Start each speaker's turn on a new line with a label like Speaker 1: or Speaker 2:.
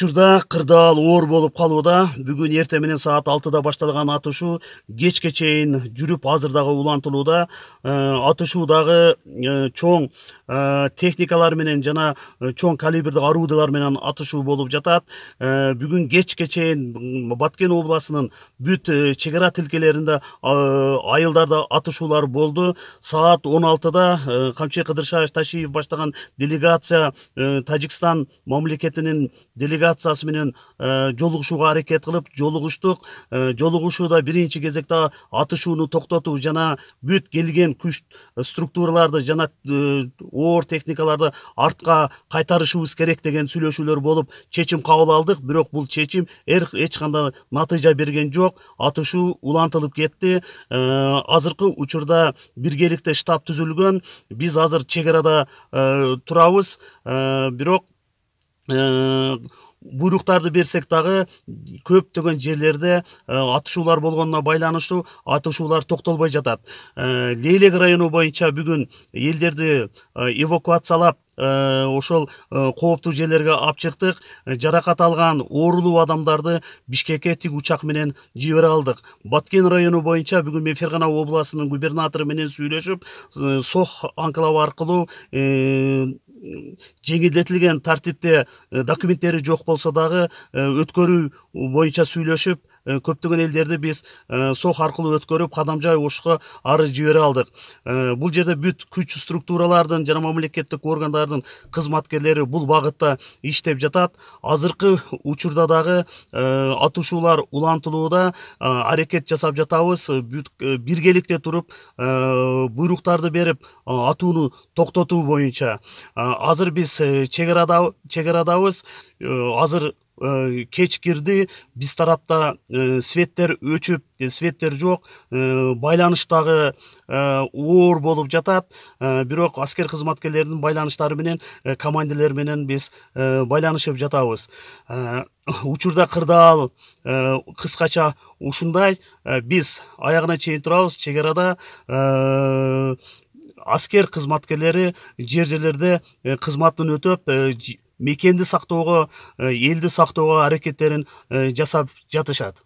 Speaker 1: учурда кырдаал оор болуп калууда бүгүн эртең менен саат алтыда башталган атышуу кечке чейин жүрүп азыр дагы улантылууда э, атышуу дагы э, чоң э, техникалар менен жана чоң калибрдик орудиялар менен атышуу болуп жатат бүгүн кечке чейин баткен областынын бүт чек ара тилкелеринде айылдарда атышуулар болду саат он алтыда камчы кыдыршаевич ташиев баштаган делегация тажикстан мамлекетинин делегация авиациясы менен жолугушууга аракет кылып жолугуштук жолугушууда биринчи кезекте атышууну токтотуу жана бүт келген күч структураларды жана оор техникаларды артка кайтарышыбыз керек деген сүйлөшүүлөр болуп чечим кабыл алдык бирок бул чечим эч кандай натыйжа берген жок атышуу улантылып кетти азыркы учурда биргеликте штаб түзүлгөн биз азыр чек арада турабыз бирок буйруктарды берсек дагы көптөгөн жерлерде атышуулар болгонуна байланыштуу атышуулар токтолбой жатат лейлек району боюнча бүгүн элдерди эвакуациялап ошол кооптуу жерлерге алып чыктык жаракат алган оорулуу адамдарды бишкекке тик учак менен жибере алдык баткен району боюнча бүгүн мен фергана областынын губернатору менен сүйлөшүп сох анклавы аркылуу жеңилдетилген тартипте э, документтери жок болсо дагы э, өткөрүү боюнча сүйлөшүп Э, көптеген елдерді біз э, соқ арқылы өткөрүп кадамжай ошко ары жибере алдык э, бул жерде бүт күч структуралардын жана мамлекеттик органдардын кызматкерлери бул багытта иштеп жатат азыркы учурда дагы атышуулар улантылууда аракет жасап жатабыз биргеликте туруп буйруктарды берип атууну токтотуу боюнча азыр биз чек арадабыз азыр кеч кирди биз тарапта светтер өчүп светтер жок байланыш дагы оор болуп жатат бирок аскер кызматкерлердин байланыштары менен командирлер менен биз байланышып жатабыз учурда кырдаал кыскача ушундай биз аягына чейин турабыз чек арада аскер кызматкерлери жер жерлерде кызматын өтөп Мекенді сактоого елді сактоого әрекеттерін жасап жатышат